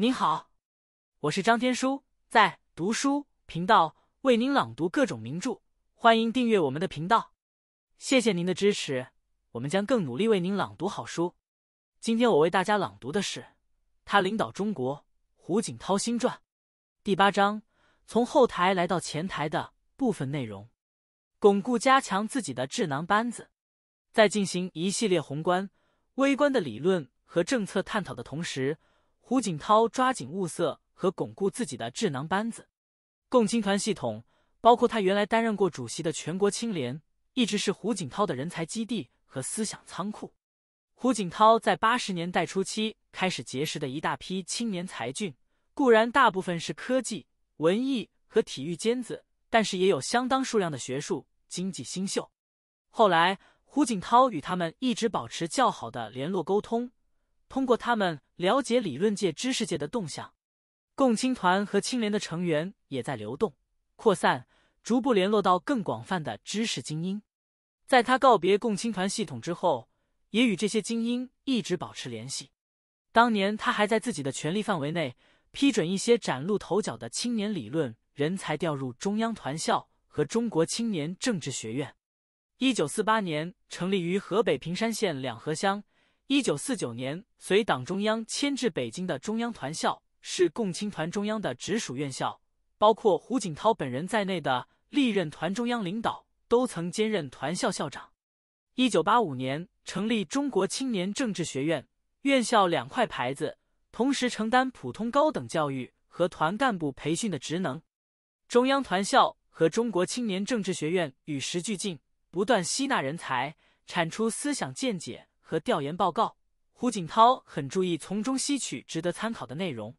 您好，我是张天舒，在读书频道为您朗读各种名著，欢迎订阅我们的频道。谢谢您的支持，我们将更努力为您朗读好书。今天我为大家朗读的是《他领导中国胡锦涛新传》第八章，从后台来到前台的部分内容，巩固加强自己的智囊班子，在进行一系列宏观、微观的理论和政策探讨的同时。胡锦涛抓紧物色和巩固自己的智囊班子。共青团系统，包括他原来担任过主席的全国青联，一直是胡锦涛的人才基地和思想仓库。胡锦涛在八十年代初期开始结识的一大批青年才俊，固然大部分是科技、文艺和体育尖子，但是也有相当数量的学术、经济新秀。后来，胡锦涛与他们一直保持较好的联络沟通。通过他们了解理论界、知识界的动向，共青团和青联的成员也在流动、扩散，逐步联络到更广泛的知识精英。在他告别共青团系统之后，也与这些精英一直保持联系。当年，他还在自己的权力范围内批准一些崭露头角的青年理论人才调入中央团校和中国青年政治学院。一九四八年，成立于河北平山县两河乡。一九四九年，随党中央迁至北京的中央团校是共青团中央的直属院校。包括胡锦涛本人在内的历任团中央领导都曾兼任团校校长。一九八五年成立中国青年政治学院，院校两块牌子，同时承担普通高等教育和团干部培训的职能。中央团校和中国青年政治学院与时俱进，不断吸纳人才，产出思想见解。和调研报告，胡锦涛很注意从中吸取值得参考的内容。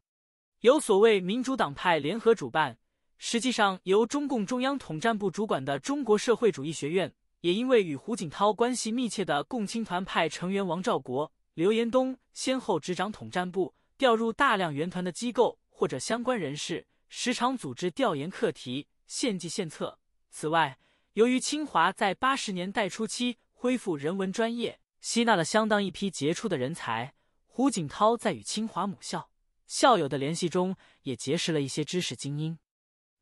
有所谓民主党派联合主办，实际上由中共中央统战部主管的中国社会主义学院，也因为与胡锦涛关系密切的共青团派成员王兆国、刘延东先后执掌统战部，调入大量原团的机构或者相关人士，时常组织调研课题，献计献策。此外，由于清华在八十年代初期恢复人文专业。吸纳了相当一批杰出的人才。胡锦涛在与清华母校校友的联系中，也结识了一些知识精英。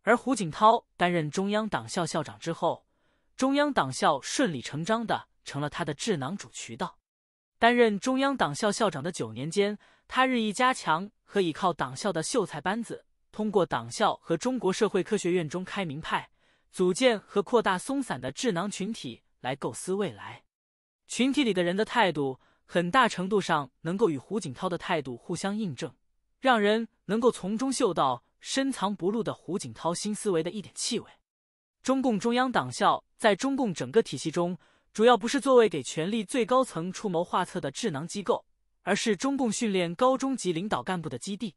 而胡锦涛担任中央党校校长之后，中央党校顺理成章的成了他的智囊主渠道。担任中央党校校长的九年间，他日益加强和倚靠党校的秀才班子，通过党校和中国社会科学院中开明派，组建和扩大松散的智囊群体，来构思未来。群体里的人的态度，很大程度上能够与胡锦涛的态度互相印证，让人能够从中嗅到深藏不露的胡锦涛新思维的一点气味。中共中央党校在中共整个体系中，主要不是作为给权力最高层出谋划策的智囊机构，而是中共训练高中级领导干部的基地。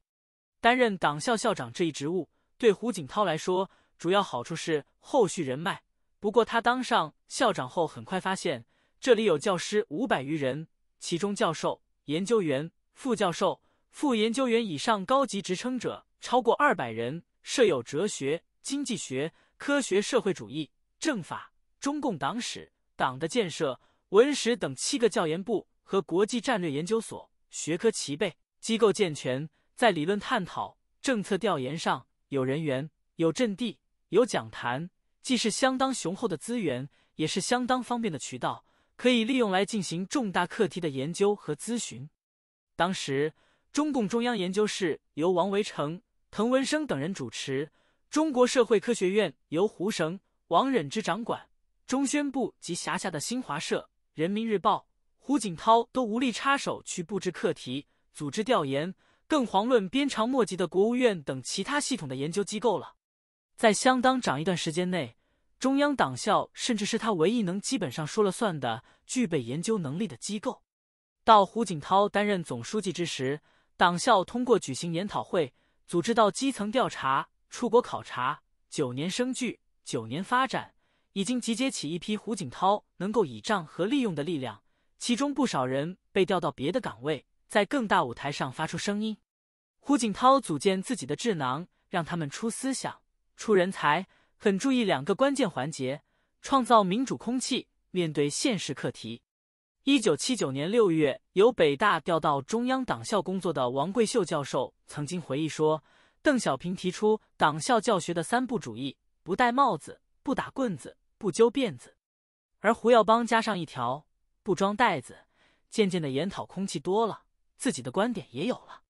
担任党校校长这一职务，对胡锦涛来说，主要好处是后续人脉。不过，他当上校长后，很快发现。这里有教师五百余人，其中教授、研究员、副教授、副研究员以上高级职称者超过二百人。设有哲学、经济学、科学社会主义、政法、中共党史、党的建设、文史等七个教研部和国际战略研究所，学科齐备，机构健全。在理论探讨、政策调研上，有人员、有阵地、有讲坛，既是相当雄厚的资源，也是相当方便的渠道。可以利用来进行重大课题的研究和咨询。当时，中共中央研究室由王维成、滕文生等人主持；中国社会科学院由胡绳、王忍之掌管；中宣部及辖下的新华社、人民日报、胡锦涛都无力插手去布置课题、组织调研，更遑论鞭长莫及的国务院等其他系统的研究机构了。在相当长一段时间内。中央党校甚至是他唯一能基本上说了算的、具备研究能力的机构。到胡锦涛担任总书记之时，党校通过举行研讨会、组织到基层调查、出国考察、九年生聚、九年发展，已经集结起一批胡锦涛能够倚仗和利用的力量。其中不少人被调到别的岗位，在更大舞台上发出声音。胡锦涛组建自己的智囊，让他们出思想、出人才。很注意两个关键环节：创造民主空气，面对现实课题。一九七九年六月，由北大调到中央党校工作的王贵秀教授曾经回忆说，邓小平提出党校教学的“三不主义”：不戴帽子，不打棍子，不揪辫子。而胡耀邦加上一条：不装袋子。渐渐的，研讨空气多了，自己的观点也有了。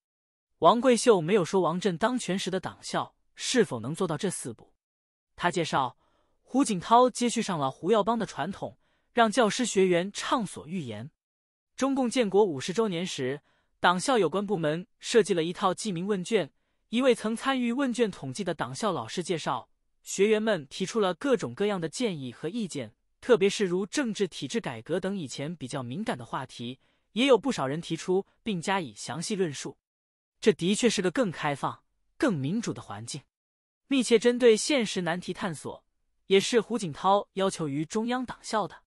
王贵秀没有说王震当权时的党校是否能做到这四步。他介绍，胡锦涛接续上了胡耀邦的传统，让教师学员畅所欲言。中共建国五十周年时，党校有关部门设计了一套记名问卷。一位曾参与问卷统计的党校老师介绍，学员们提出了各种各样的建议和意见，特别是如政治体制改革等以前比较敏感的话题，也有不少人提出并加以详细论述。这的确是个更开放、更民主的环境。密切针对现实难题探索，也是胡锦涛要求于中央党校的。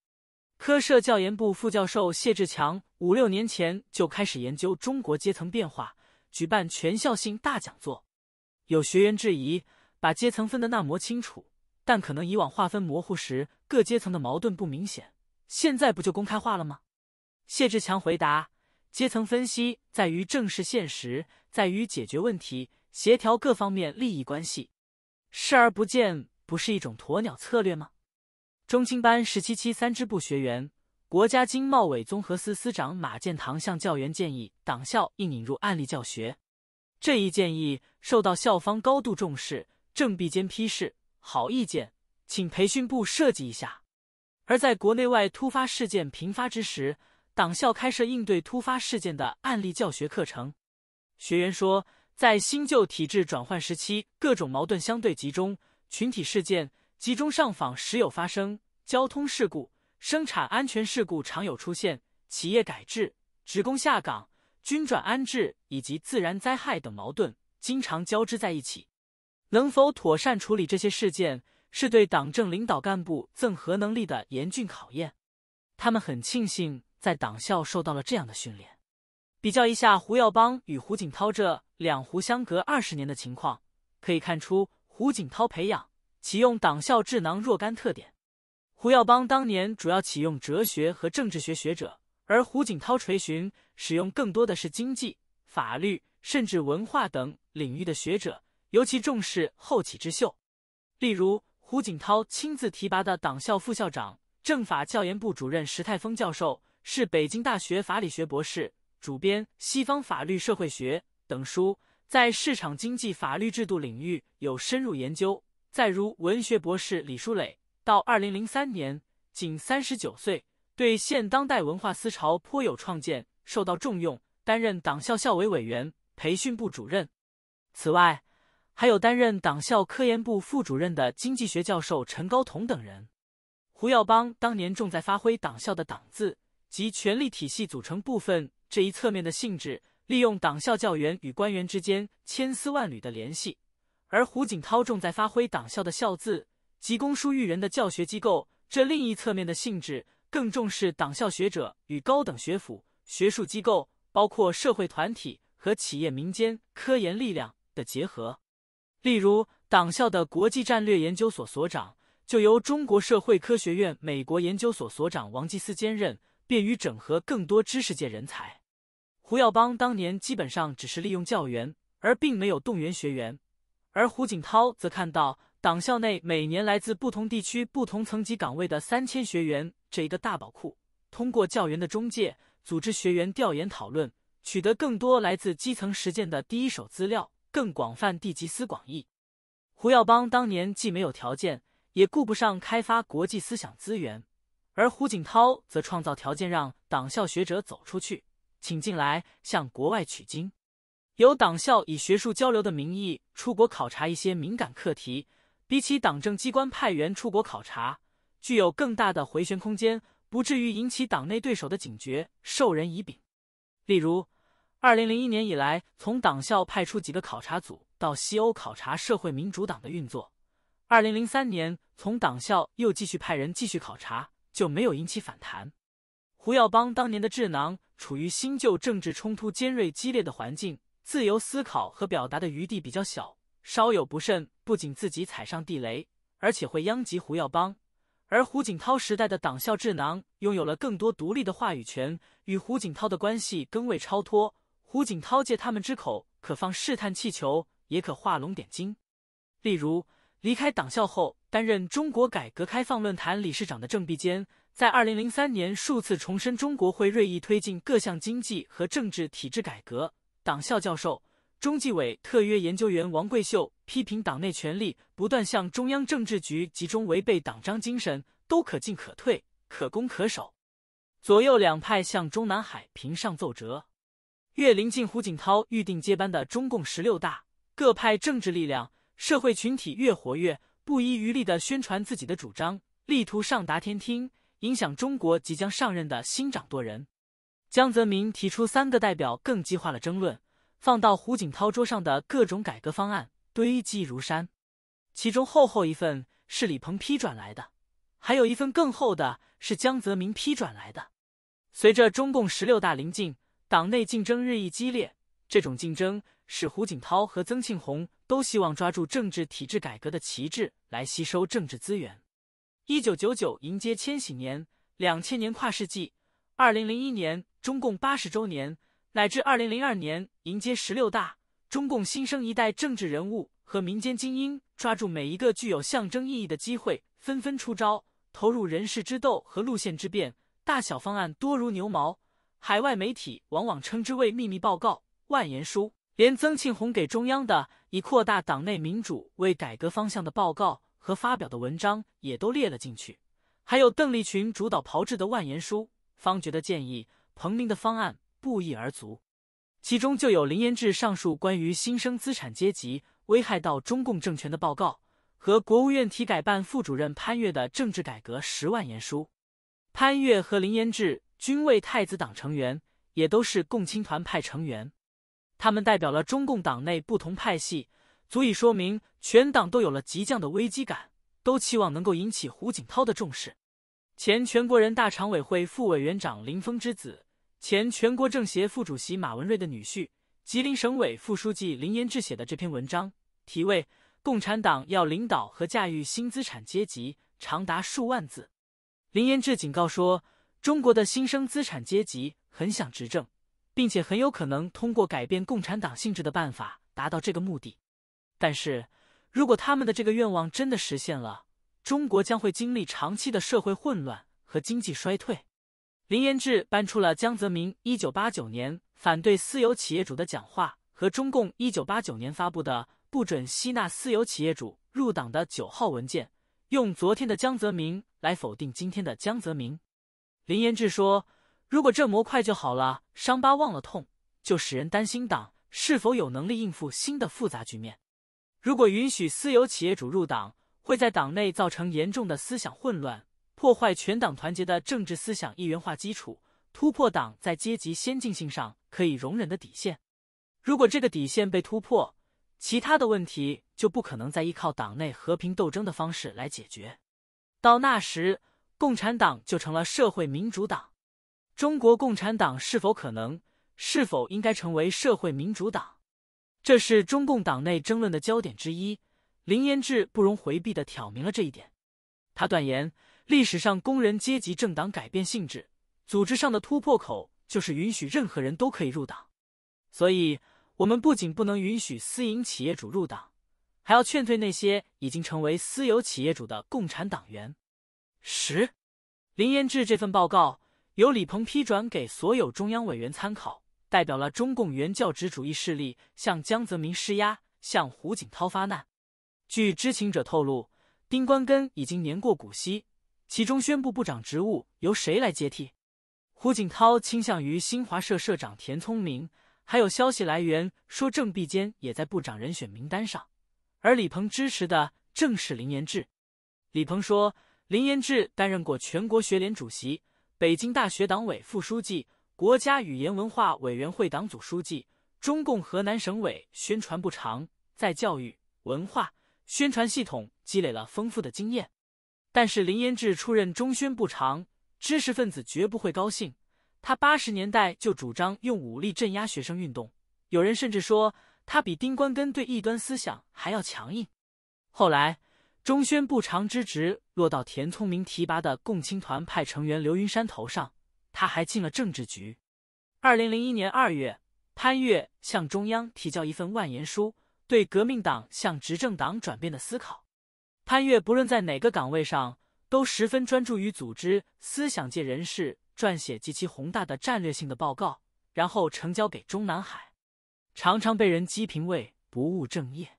科社教研部副教授谢志强五六年前就开始研究中国阶层变化，举办全校性大讲座。有学员质疑：把阶层分的那么清楚，但可能以往划分模糊时，各阶层的矛盾不明显，现在不就公开化了吗？谢志强回答：阶层分析在于正视现实，在于解决问题，协调各方面利益关系。视而不见不是一种鸵鸟策略吗？中青班十七期三支部学员、国家经贸委综合司司长马建堂向教员建议，党校应引入案例教学。这一建议受到校方高度重视，正必坚批示：好意见，请培训部设计一下。而在国内外突发事件频发之时，党校开设应对突发事件的案例教学课程。学员说。在新旧体制转换时期，各种矛盾相对集中，群体事件、集中上访时有发生，交通事故、生产安全事故常有出现，企业改制、职工下岗、军转安置以及自然灾害等矛盾经常交织在一起。能否妥善处理这些事件，是对党政领导干部综合能力的严峻考验。他们很庆幸在党校受到了这样的训练。比较一下胡耀邦与胡锦涛这。两湖相隔二十年的情况可以看出，胡锦涛培养启用党校智囊若干特点。胡耀邦当年主要启用哲学和政治学学者，而胡锦涛垂询使用更多的是经济、法律甚至文化等领域的学者，尤其重视后起之秀。例如，胡锦涛亲自提拔的党校副校长、政法教研部主任石泰峰教授，是北京大学法理学博士，主编《西方法律社会学》。等书，在市场经济法律制度领域有深入研究。再如文学博士李书磊，到二零零三年仅三十九岁，对现当代文化思潮颇有创建，受到重用，担任党校校委委员、培训部主任。此外，还有担任党校科研部副主任的经济学教授陈高同等人。胡耀邦当年重在发挥党校的“党”字及权力体系组成部分这一侧面的性质。利用党校教员与官员之间千丝万缕的联系，而胡锦涛重在发挥党校的“校”字及公书育人的教学机构这另一侧面的性质，更重视党校学者与高等学府、学术机构，包括社会团体和企业民间科研力量的结合。例如，党校的国际战略研究所所长就由中国社会科学院美国研究所所长王缉思兼任，便于整合更多知识界人才。胡耀邦当年基本上只是利用教员，而并没有动员学员；而胡锦涛则看到党校内每年来自不同地区、不同层级岗位的三千学员这一个大宝库，通过教员的中介，组织学员调研讨论，取得更多来自基层实践的第一手资料，更广泛地集思广益。胡耀邦当年既没有条件，也顾不上开发国际思想资源；而胡锦涛则创造条件，让党校学者走出去。请进来向国外取经，由党校以学术交流的名义出国考察一些敏感课题，比起党政机关派员出国考察，具有更大的回旋空间，不至于引起党内对手的警觉。授人以柄，例如，二零零一年以来，从党校派出几个考察组到西欧考察社会民主党的运作，二零零三年从党校又继续派人继续考察，就没有引起反弹。胡耀邦当年的智囊处于新旧政治冲突尖锐激烈的环境，自由思考和表达的余地比较小，稍有不慎，不仅自己踩上地雷，而且会殃及胡耀邦。而胡锦涛时代的党校智囊拥有了更多独立的话语权，与胡锦涛的关系更为超脱。胡锦涛借他们之口，可放试探气球，也可画龙点睛。例如，离开党校后担任中国改革开放论坛理事长的郑必坚。在二零零三年，数次重申中国会锐意推进各项经济和政治体制改革。党校教授、中纪委特约研究员王桂秀批评党内权力不断向中央政治局集中，违背党章精神，都可进可退，可攻可守。左右两派向中南海平上奏折。越临近胡锦涛预定接班的中共十六大，各派政治力量、社会群体越活跃，不遗余力的宣传自己的主张，力图上达天听。影响中国即将上任的新掌舵人江泽民提出三个代表，更激化了争论。放到胡锦涛桌上的各种改革方案堆积如山，其中厚厚一份是李鹏批转来的，还有一份更厚的是江泽民批转来的。随着中共十六大临近，党内竞争日益激烈，这种竞争使胡锦涛和曾庆红都希望抓住政治体制改革的旗帜来吸收政治资源。一九九九迎接千禧年，两千年跨世纪，二零零一年中共八十周年，乃至二零零二年迎接十六大，中共新生一代政治人物和民间精英抓住每一个具有象征意义的机会，纷纷出招，投入人事之斗和路线之变，大小方案多如牛毛。海外媒体往往称之为秘密报告、万言书，连曾庆红给中央的以扩大党内民主为改革方向的报告。和发表的文章也都列了进去，还有邓丽群主导炮制的万言书、方觉的建议、彭明的方案不一而足，其中就有林延志上述关于新生资产阶级危害到中共政权的报告和国务院体改办副主任潘岳的政治改革十万言书。潘岳和林延志均为太子党成员，也都是共青团派成员，他们代表了中共党内不同派系。足以说明全党都有了极强的危机感，都期望能够引起胡锦涛的重视。前全国人大常委会副委员长林峰之子、前全国政协副主席马文瑞的女婿、吉林省委副书记林延志写的这篇文章，题为《共产党要领导和驾驭新资产阶级》，长达数万字。林延志警告说，中国的新生资产阶级很想执政，并且很有可能通过改变共产党性质的办法达到这个目的。但是，如果他们的这个愿望真的实现了，中国将会经历长期的社会混乱和经济衰退。林延志搬出了江泽民一九八九年反对私有企业主的讲话和中共一九八九年发布的不准吸纳私有企业主入党的九号文件，用昨天的江泽民来否定今天的江泽民。林延志说：“如果这模快就好了，伤疤忘了痛，就使人担心党是否有能力应付新的复杂局面。”如果允许私有企业主入党，会在党内造成严重的思想混乱，破坏全党团结的政治思想一元化基础，突破党在阶级先进性上可以容忍的底线。如果这个底线被突破，其他的问题就不可能再依靠党内和平斗争的方式来解决。到那时，共产党就成了社会民主党。中国共产党是否可能，是否应该成为社会民主党？这是中共党内争论的焦点之一，林延志不容回避的挑明了这一点。他断言，历史上工人阶级政党改变性质、组织上的突破口就是允许任何人都可以入党。所以，我们不仅不能允许私营企业主入党，还要劝退那些已经成为私有企业主的共产党员。十，林延志这份报告由李鹏批转给所有中央委员参考。代表了中共原教旨主义势力向江泽民施压，向胡锦涛发难。据知情者透露，丁关根已经年过古稀，其中宣布部长职务由谁来接替？胡锦涛倾向于新华社社长田聪明，还有消息来源说郑必坚也在部长人选名单上，而李鹏支持的正是林延志。李鹏说，林延志担任过全国学联主席，北京大学党委副书记。国家语言文化委员会党组书记、中共河南省委宣传部长，在教育、文化、宣传系统积累了丰富的经验。但是，林延志出任中宣部长，知识分子绝不会高兴。他八十年代就主张用武力镇压学生运动，有人甚至说他比丁关根对异端思想还要强硬。后来，中宣部长之职落到田聪明提拔的共青团派成员刘云山头上。他还进了政治局。二零零一年二月，潘岳向中央提交一份万言书，对革命党向执政党转变的思考。潘岳不论在哪个岗位上，都十分专注于组织思想界人士撰写极其宏大的战略性的报告，然后呈交给中南海。常常被人讥评为不务正业，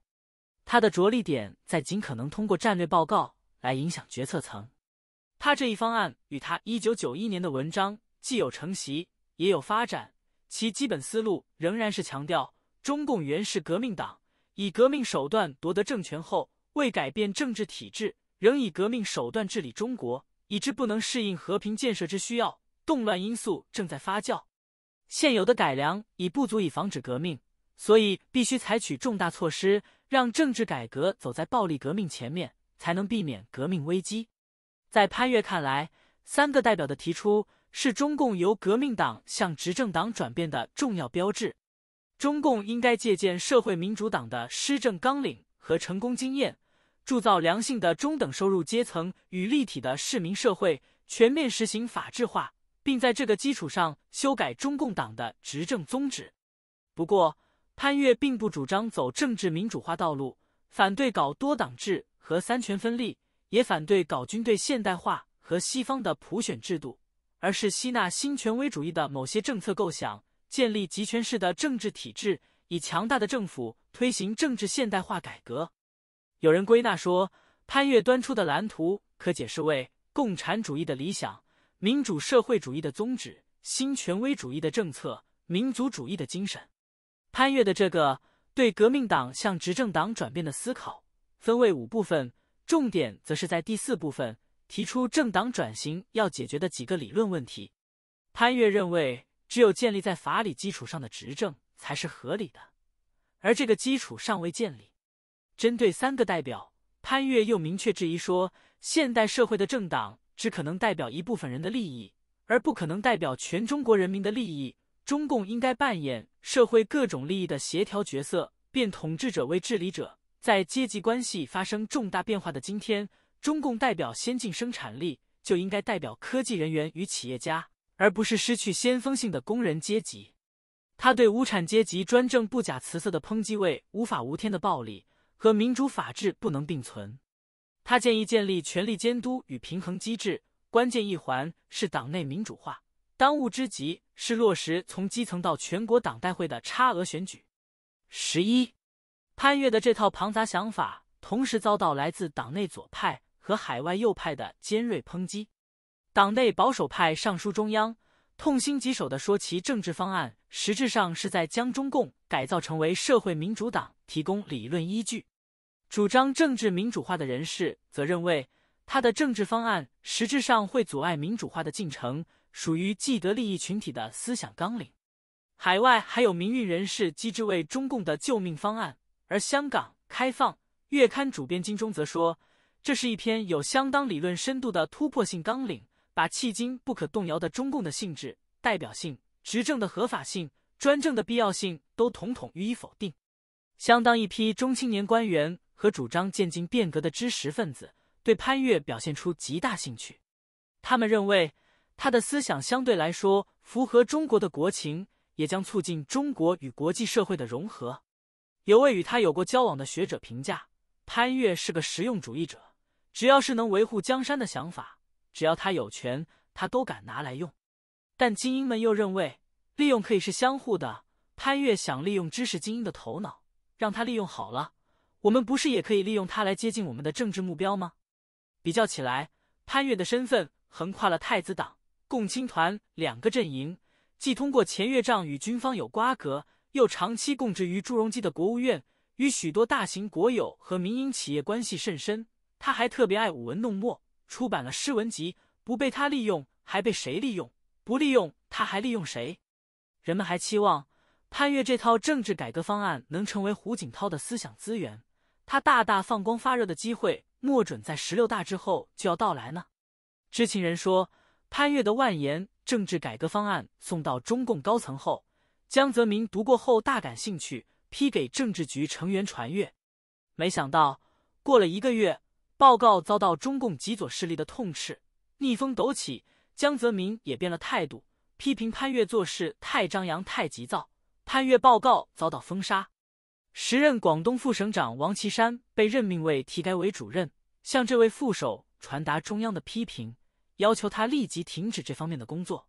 他的着力点在尽可能通过战略报告来影响决策层。他这一方案与他一九九一年的文章。既有承袭，也有发展。其基本思路仍然是强调：中共原是革命党，以革命手段夺得政权后，为改变政治体制，仍以革命手段治理中国，以致不能适应和平建设之需要，动乱因素正在发酵。现有的改良已不足以防止革命，所以必须采取重大措施，让政治改革走在暴力革命前面，才能避免革命危机。在潘岳看来，三个代表的提出。是中共由革命党向执政党转变的重要标志。中共应该借鉴社会民主党的施政纲领和成功经验，铸造良性的中等收入阶层与立体的市民社会，全面实行法治化，并在这个基础上修改中共党的执政宗旨。不过，潘岳并不主张走政治民主化道路，反对搞多党制和三权分立，也反对搞军队现代化和西方的普选制度。而是吸纳新权威主义的某些政策构想，建立集权式的政治体制，以强大的政府推行政治现代化改革。有人归纳说，潘岳端出的蓝图可解释为共产主义的理想、民主社会主义的宗旨、新权威主义的政策、民族主义的精神。潘岳的这个对革命党向执政党转变的思考，分为五部分，重点则是在第四部分。提出政党转型要解决的几个理论问题，潘岳认为，只有建立在法理基础上的执政才是合理的，而这个基础尚未建立。针对三个代表，潘岳又明确质疑说，现代社会的政党只可能代表一部分人的利益，而不可能代表全中国人民的利益。中共应该扮演社会各种利益的协调角色，变统治者为治理者。在阶级关系发生重大变化的今天。中共代表先进生产力，就应该代表科技人员与企业家，而不是失去先锋性的工人阶级。他对无产阶级专政不假辞色的抨击为无法无天的暴力和民主法治不能并存。他建议建立权力监督与平衡机制，关键一环是党内民主化，当务之急是落实从基层到全国党代会的差额选举。十一，潘岳的这套庞杂想法，同时遭到来自党内左派。和海外右派的尖锐抨击，党内保守派上书中央，痛心疾首地说其政治方案实质上是在将中共改造成为社会民主党提供理论依据。主张政治民主化的人士则认为，他的政治方案实质上会阻碍民主化的进程，属于既得利益群体的思想纲领。海外还有民运人士，机之为中共的救命方案。而香港《开放》月刊主编金钟则说。这是一篇有相当理论深度的突破性纲领，把迄今不可动摇的中共的性质、代表性、执政的合法性、专政的必要性都统统予以否定。相当一批中青年官员和主张渐进变革的知识分子对潘越表现出极大兴趣，他们认为他的思想相对来说符合中国的国情，也将促进中国与国际社会的融合。有位与他有过交往的学者评价潘越是个实用主义者。只要是能维护江山的想法，只要他有权，他都敢拿来用。但精英们又认为，利用可以是相互的。潘越想利用知识精英的头脑，让他利用好了，我们不是也可以利用他来接近我们的政治目标吗？比较起来，潘越的身份横跨了太子党、共青团两个阵营，既通过前岳丈与军方有瓜葛，又长期供职于朱镕基的国务院，与许多大型国有和民营企业关系甚深。他还特别爱舞文弄墨，出版了诗文集。不被他利用，还被谁利用？不利用他还利用谁？人们还期望潘越这套政治改革方案能成为胡锦涛的思想资源，他大大放光发热的机会，莫准在十六大之后就要到来呢？知情人说，潘越的万言政治改革方案送到中共高层后，江泽民读过后大感兴趣，批给政治局成员传阅。没想到过了一个月。报告遭到中共极左势力的痛斥，逆风陡起。江泽民也变了态度，批评潘岳做事太张扬、太急躁。潘岳报告遭到封杀。时任广东副省长王岐山被任命为体改委主任，向这位副手传达中央的批评，要求他立即停止这方面的工作。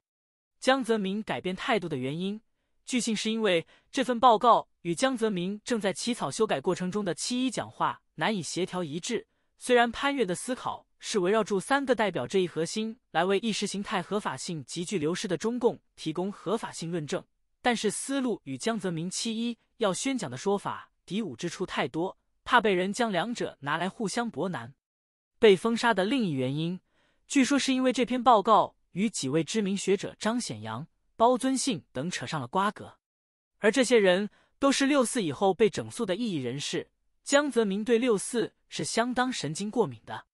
江泽民改变态度的原因，据信是因为这份报告与江泽民正在起草修改过程中的七一讲话难以协调一致。虽然潘越的思考是围绕住“三个代表”这一核心来为意识形态合法性急剧流失的中共提供合法性论证，但是思路与江泽民七一要宣讲的说法抵牾之处太多，怕被人将两者拿来互相驳难。被封杀的另一原因，据说是因为这篇报告与几位知名学者张显扬、包尊信等扯上了瓜葛，而这些人都是六四以后被整肃的异议人士。江泽民对六四是相当神经过敏的。